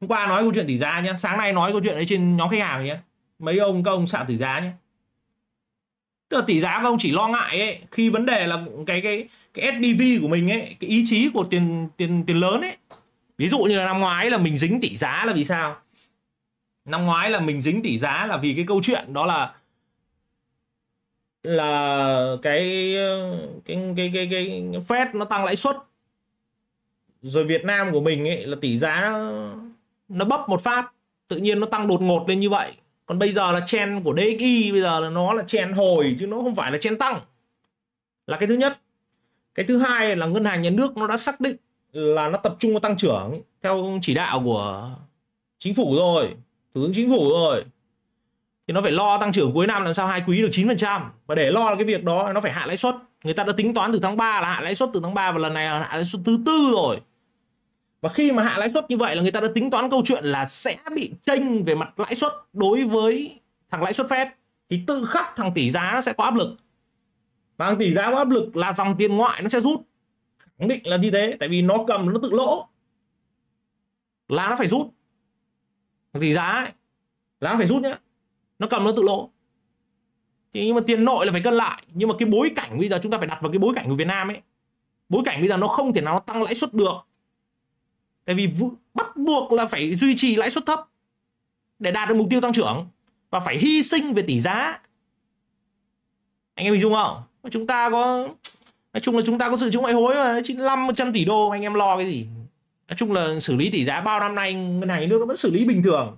hôm qua nói câu chuyện tỷ giá nhé sáng nay nói câu chuyện đấy trên nhóm khách hàng nhé mấy ông các ông xạo tỷ giá nhé tức là tỷ giá các ông chỉ lo ngại ấy, khi vấn đề là cái cái cái SPV của mình ấy cái ý chí của tiền tiền tiền lớn ấy ví dụ như là năm ngoái là mình dính tỷ giá là vì sao năm ngoái là mình dính tỷ giá là vì cái câu chuyện đó là là cái cái cái cái cái Fed nó tăng lãi suất rồi Việt Nam của mình ấy là tỷ giá nó bấp một phát tự nhiên nó tăng đột ngột lên như vậy còn bây giờ là chen của DXY bây giờ là nó là chen hồi chứ nó không phải là chen tăng là cái thứ nhất cái thứ hai là ngân hàng nhà nước nó đã xác định là nó tập trung vào tăng trưởng theo chỉ đạo của chính phủ rồi thủ tướng chính phủ rồi thì nó phải lo tăng trưởng cuối năm làm sao hai quý được 9% và để lo cái việc đó nó phải hạ lãi suất người ta đã tính toán từ tháng 3 là hạ lãi suất từ tháng 3 và lần này là hạ lãi suất thứ tư rồi và khi mà hạ lãi suất như vậy là người ta đã tính toán câu chuyện là sẽ bị chênh về mặt lãi suất đối với thằng lãi suất Fed thì tự khắc thằng tỷ giá nó sẽ có áp lực và thằng tỷ giá có áp lực là dòng tiền ngoại nó sẽ rút khẳng định là như thế tại vì nó cầm nó tự lỗ là nó phải rút thằng tỷ giá ấy, là nó phải rút nhá nó cầm nó tự lỗ thì nhưng mà tiền nội là phải cân lại nhưng mà cái bối cảnh bây giờ chúng ta phải đặt vào cái bối cảnh của Việt Nam ấy bối cảnh bây giờ nó không thể nào nó tăng lãi suất được tại vì bắt buộc là phải duy trì lãi suất thấp để đạt được mục tiêu tăng trưởng và phải hy sinh về tỷ giá anh em hình dung không chúng ta có nói chung là chúng ta có sự chứng ngoại hối mà 95 100 tỷ đô anh em lo cái gì nói chung là xử lý tỷ giá bao năm nay ngân hàng nước nó vẫn xử lý bình thường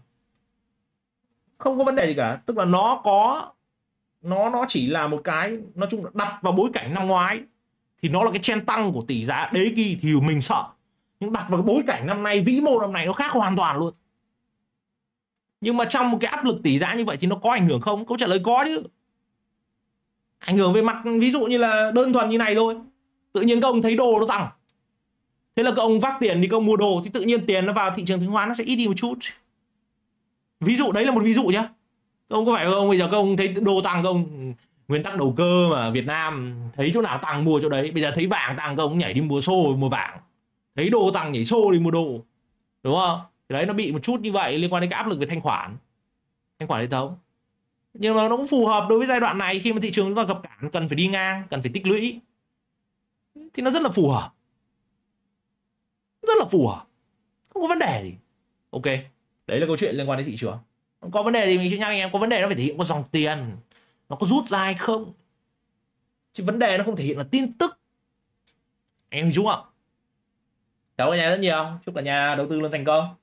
không có vấn đề gì cả tức là nó có nó nó chỉ là một cái nói chung là đặt vào bối cảnh năm ngoái thì nó là cái chen tăng của tỷ giá đấy kỳ thì mình sợ nhưng đặt vào cái bối cảnh năm nay vĩ mô năm này nó khác hoàn toàn luôn nhưng mà trong một cái áp lực tỷ giá như vậy thì nó có ảnh hưởng không câu trả lời có chứ ảnh hưởng về mặt ví dụ như là đơn thuần như này thôi tự nhiên các ông thấy đồ nó tăng thế là các ông vác tiền đi các ông mua đồ thì tự nhiên tiền nó vào thị trường chứng khoán nó sẽ ít đi một chút ví dụ đấy là một ví dụ nhá các ông có phải không bây giờ các ông thấy đồ tăng các ông ừ, nguyên tắc đầu cơ mà Việt Nam thấy chỗ nào tăng mua chỗ đấy bây giờ thấy vàng tăng các ông nhảy đi mua xô mua vàng thấy đồ tăng nhảy xô đi mua đồ đúng không thì đấy nó bị một chút như vậy liên quan đến cái áp lực về thanh khoản thanh khoản hệ thống nhưng mà nó cũng phù hợp đối với giai đoạn này khi mà thị trường chúng ta gặp cản cần phải đi ngang cần phải tích lũy thì nó rất là phù hợp rất là phù hợp không có vấn đề gì ok đấy là câu chuyện liên quan đến thị trường có vấn đề thì mình sẽ nhắc anh em có vấn đề nó phải thể hiện có dòng tiền nó có rút ra hay không chứ vấn đề nó không thể hiện là tin tức em hiểu không Chào cả nhà rất nhiều, chúc cả nhà đầu tư luôn thành công.